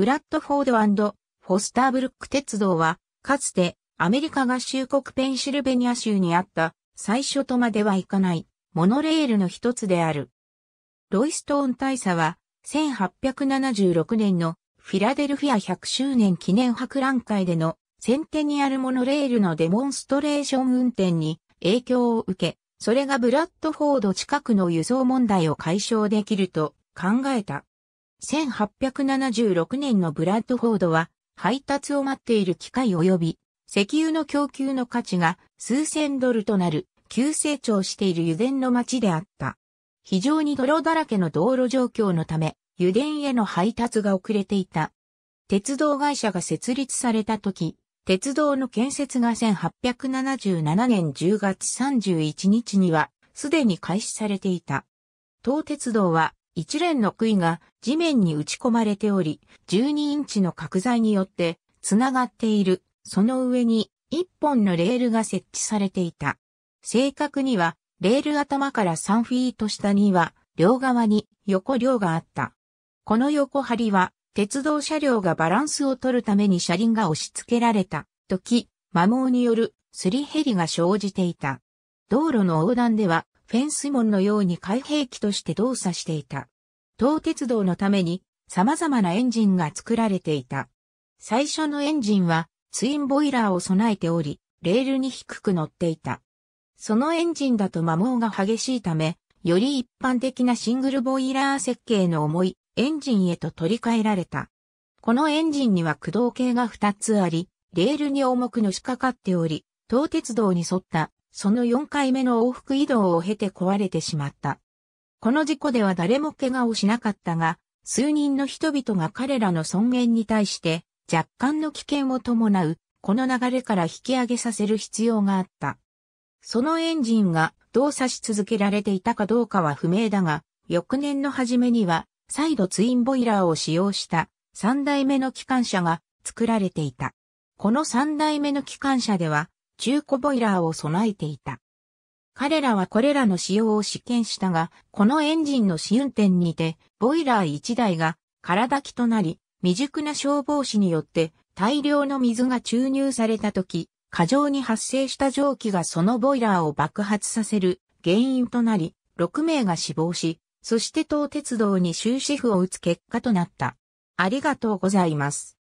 ブラッドフォードフォスターブルック鉄道は、かつてアメリカ合衆国ペンシルベニア州にあった最初とまではいかないモノレールの一つである。ロイストーン大佐は1876年のフィラデルフィア100周年記念博覧会でのセンテニアルモノレールのデモンストレーション運転に影響を受け、それがブラッドフォード近くの輸送問題を解消できると考えた。1876年のブラッドフォードは配達を待っている機会及び石油の供給の価値が数千ドルとなる急成長している油田の町であった。非常に泥だらけの道路状況のため油田への配達が遅れていた。鉄道会社が設立された時、鉄道の建設が1877年10月31日にはすでに開始されていた。東鉄道は一連の杭が地面に打ち込まれており、12インチの角材によって繋がっている。その上に一本のレールが設置されていた。正確には、レール頭から3フィート下には、両側に横梁があった。この横梁は、鉄道車両がバランスを取るために車輪が押し付けられた時、摩耗によるすり減りが生じていた。道路の横断では、フェンス門のように開閉機として動作していた。東鉄道のために様々なエンジンが作られていた。最初のエンジンはツインボイラーを備えており、レールに低く乗っていた。そのエンジンだと摩耗が激しいため、より一般的なシングルボイラー設計の重いエンジンへと取り替えられた。このエンジンには駆動系が2つあり、レールに重くのしかかっており、東鉄道に沿ったその4回目の往復移動を経て壊れてしまった。この事故では誰も怪我をしなかったが、数人の人々が彼らの尊厳に対して若干の危険を伴う、この流れから引き上げさせる必要があった。そのエンジンが動作し続けられていたかどうかは不明だが、翌年の初めには再度ツインボイラーを使用した3代目の機関車が作られていた。この3代目の機関車では中古ボイラーを備えていた。彼らはこれらの使用を試験したが、このエンジンの試運転にて、ボイラー1台が空炊きとなり、未熟な消防士によって大量の水が注入された時、過剰に発生した蒸気がそのボイラーを爆発させる原因となり、6名が死亡し、そして東鉄道に終止符を打つ結果となった。ありがとうございます。